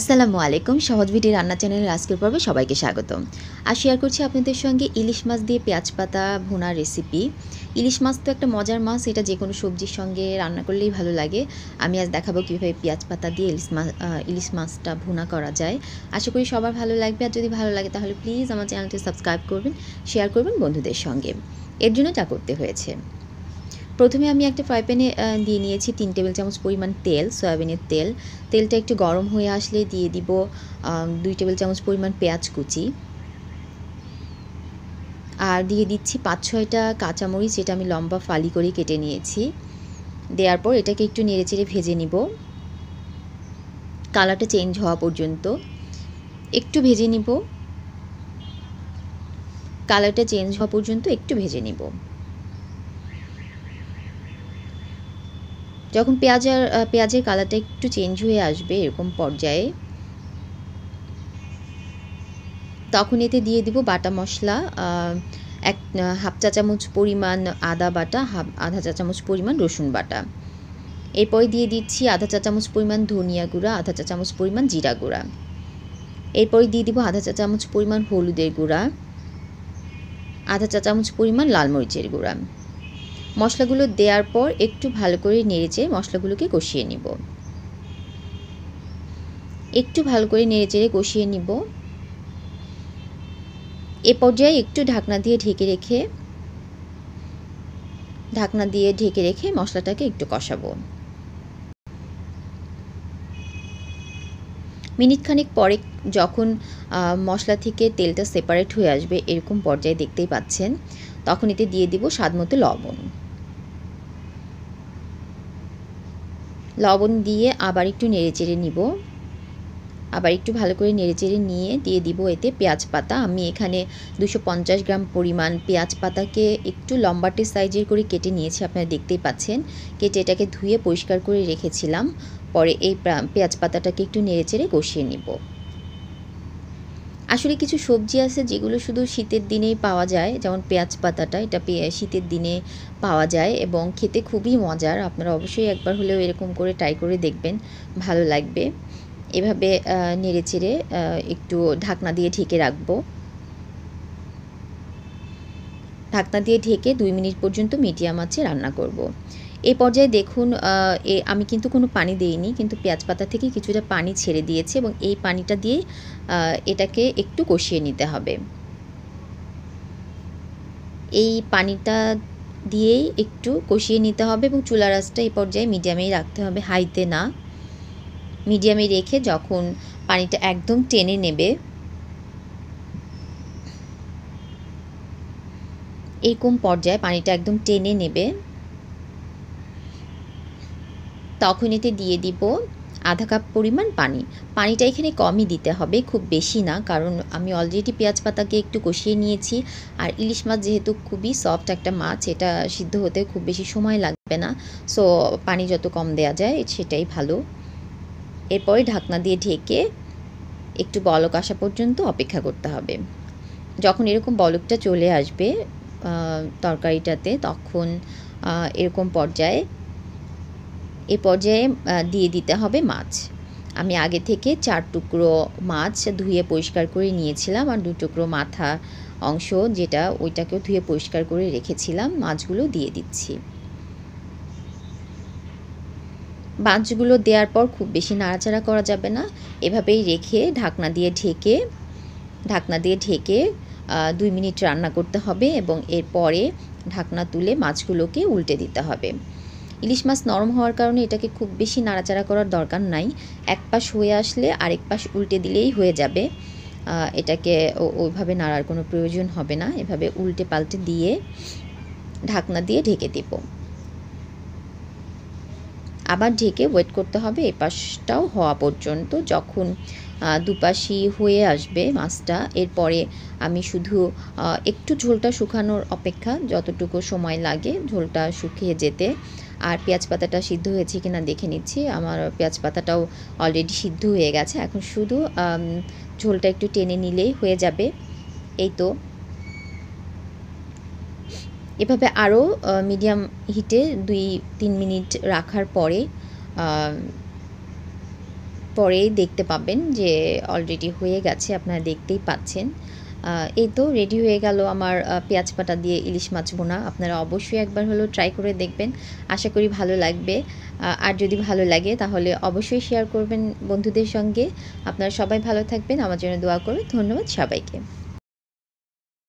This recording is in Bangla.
আসসালামু আলাইকুম সহজ ভিটি রান্না চ্যানেলের আজকের পর্বে সবাইকে স্বাগত আর শেয়ার করছি আপনাদের সঙ্গে ইলিশ মাছ দিয়ে পেঁয়াজ পাতা ভুনা রেসিপি ইলিশ মাছ তো একটা মজার মাছ এটা যে কোনো সবজির সঙ্গে রান্না করলেই ভালো লাগে আমি আজ দেখাবো কীভাবে পেঁয়াজ পাতা দিয়ে ইলিশ মাছ ইলিশ মাছটা ভুনা করা যায় আশা করি সবার ভালো লাগবে আর যদি ভালো লাগে তাহলে প্লিজ আমার চ্যানেলটি সাবস্ক্রাইব করবেন শেয়ার করবেন বন্ধুদের সঙ্গে এর জন্য যা করতে হয়েছে প্রথমে আমি একটা ফ্রাই প্যানে দিয়ে নিয়েছি তিন টেবিল চামচ পরিমাণ তেল সয়াবিনের তেল তেলটা একটু গরম হয়ে আসলে দিয়ে দিব দুই টেবিল চামচ পরিমাণ পেঁয়াজ কুচি আর দিয়ে দিচ্ছি পাঁচ ছয়টা কাঁচামরিচ যেটা আমি লম্বা ফালি করে কেটে নিয়েছি দেওয়ার পর এটাকে একটু নেড়ে চেড়ে ভেজে নিব কালারটা চেঞ্জ হওয়া পর্যন্ত একটু ভেজে নিব কালারটা চেঞ্জ হওয়া পর্যন্ত একটু ভেজে নিব যখন পেঁয়াজ আর পেঁয়াজের কালারটা একটু চেঞ্জ হয়ে আসবে এরকম পর্যায়ে তখন এতে দিয়ে দিব বাটা মশলা এক হাফ চা চামচ পরিমাণ আদা বাটা হাফ আধা চা চামচ পরিমাণ রসুন বাটা এরপরে দিয়ে দিচ্ছি আধা চা চামচ পরিমাণ ধনিয়া গুঁড়া আধা চা চামচ পরিমাণ জিরা গুঁড়া এরপরে দিয়ে দিব আধা চা চামচ পরিমাণ হলুদের গুঁড়া আধা চা চামচ পরিমাণ লাল মরিচের গুঁড়া মশলাগুলো দেওয়ার পর একটু ভালো করে নেড়েচেড়ে মশলাগুলোকে কষিয়ে নিব একটু ভালো করে নেড়েচেড়ে কষিয়ে নিব এ পর্যায়ে একটু ঢাকনা দিয়ে ঢেকে রেখে ঢাকনা দিয়ে ঢেকে রেখে মশলাটাকে একটু কষাবো মিনিটখানেক পরে যখন মশলা থেকে তেলটা সেপারেট হয়ে আসবে এরকম পর্যায়ে দেখতেই পাচ্ছেন তখন এতে দিয়ে দিব মতো লবণ লবণ দিয়ে আবার একটু নেড়েচেড়ে নিব আবার একটু ভালো করে নেড়েচেড়ে নিয়ে দিয়ে দিব এতে পেঁয়াজ পাতা আমি এখানে দুশো গ্রাম পরিমাণ পেঁয়াজ পাতাকে একটু লম্বাটে সাইজের করে কেটে নিয়েছি আপনারা দেখতেই পাচ্ছেন কেটে এটাকে ধুয়ে পরিষ্কার করে রেখেছিলাম পরে এই পেঁয়াজ পাতাটাকে একটু নেড়েচেড়ে কষিয়ে নিব আসলে কিছু সবজি আছে যেগুলো শুধু শীতের দিনেই পাওয়া যায় যেমন পেঁয়াজ পাতাটা এটা শীতের দিনে পাওয়া যায় এবং খেতে খুবই মজার আপনারা অবশ্যই একবার হলেও এরকম করে ট্রাই করে দেখবেন ভালো লাগবে এভাবে নেড়ে চেড়ে একটু ঢাকনা দিয়ে ঢেকে রাখবো ঢাকনা দিয়ে ঢেকে দুই মিনিট পর্যন্ত মিডিয়াম আঁচে রান্না করব। এই পর্যায়ে দেখুন আমি কিন্তু কোনো পানি দিইনি কিন্তু পেঁয়াজ পাতা থেকে কিছুটা পানি ছেড়ে দিয়েছি এবং এই পানিটা দিয়ে এটাকে একটু কষিয়ে নিতে হবে এই পানিটা দিয়েই একটু কষিয়ে নিতে হবে এবং চুলা রাসটা এই পর্যায়ে মিডিয়ামেই রাখতে হবে হাইতে না মিডিয়ামে রেখে যখন পানিটা একদম টেনে নেবে এরকম পর্যায়ে পানিটা একদম টেনে নেবে তখন এতে দিয়ে দিব আধা কাপ পরিমাণ পানি পানিটা এখানে কমই দিতে হবে খুব বেশি না কারণ আমি অলরেডি পেঁয়াজ পাতাকে একটু কষিয়ে নিয়েছি আর ইলিশ মাছ যেহেতু খুবই সফট একটা মাছ এটা সিদ্ধ হতে খুব বেশি সময় লাগবে না সো পানি যত কম দেয়া যায় সেটাই ভালো এরপরে ঢাকনা দিয়ে ঢেকে একটু বলক আসা পর্যন্ত অপেক্ষা করতে হবে যখন এরকম বলকটা চলে আসবে তরকারিটাতে তখন এরকম পর্যায়ে এ পর্যায়ে দিয়ে দিতে হবে মাছ আমি আগে থেকে চার টুকরো মাছ ধুয়ে পরিষ্কার করে নিয়েছিলাম আর দু টুকরো মাথা অংশ যেটা ওইটাকেও ধুয়ে পরিষ্কার করে রেখেছিলাম মাছগুলো দিয়ে দিচ্ছি মাছগুলো দেওয়ার পর খুব বেশি নাড়াচাড়া করা যাবে না এভাবেই রেখে ঢাকনা দিয়ে ঢেকে ঢাকনা দিয়ে ঢেকে দুই মিনিট রান্না করতে হবে এবং এরপরে ঢাকনা তুলে মাছগুলোকে উল্টে দিতে হবে ইলিশ মাছ নরম হওয়ার কারণে এটাকে খুব বেশি নাড়াচাড়া করার দরকার নাই এক পাশ হয়ে আসলে আরেক পাশ উল্টে দিলেই হয়ে যাবে এটাকে ওইভাবে নাড়ার কোনো প্রয়োজন হবে না এভাবে উল্টে পাল্টে দিয়ে ঢাকনা দিয়ে ঢেকে দেবো আবার ঢেকে ওয়েট করতে হবে এপাশটাও হওয়া পর্যন্ত যখন দুপাশি হয়ে আসবে মাছটা এরপরে আমি শুধু একটু ঝোলটা শুকানোর অপেক্ষা যতটুকু সময় লাগে ঝোলটা শুকিয়ে যেতে আর পেঁয়াজ পাতাটা সিদ্ধ হয়েছে কি না দেখে নিচ্ছি আমার পেঁয়াজ পাতাটাও অলরেডি সিদ্ধ হয়ে গেছে এখন শুধু ঝোলটা একটু টেনে নিলেই হয়ে যাবে এই তো এভাবে আরও মিডিয়াম হিটে দুই তিন মিনিট রাখার পরে পরে দেখতে পাবেন যে অলরেডি হয়ে গেছে আপনারা দেখতেই পাচ্ছেন এই তো রেডি হয়ে গেল আমার পেঁয়াজ পাটা দিয়ে ইলিশ মাছ বোনা আপনারা অবশ্যই একবার হলেও ট্রাই করে দেখবেন আশা করি ভালো লাগবে আর যদি ভালো লাগে তাহলে অবশ্যই শেয়ার করবেন বন্ধুদের সঙ্গে আপনারা সবাই ভালো থাকবেন আমার জন্য দোয়া করুন ধন্যবাদ সবাইকে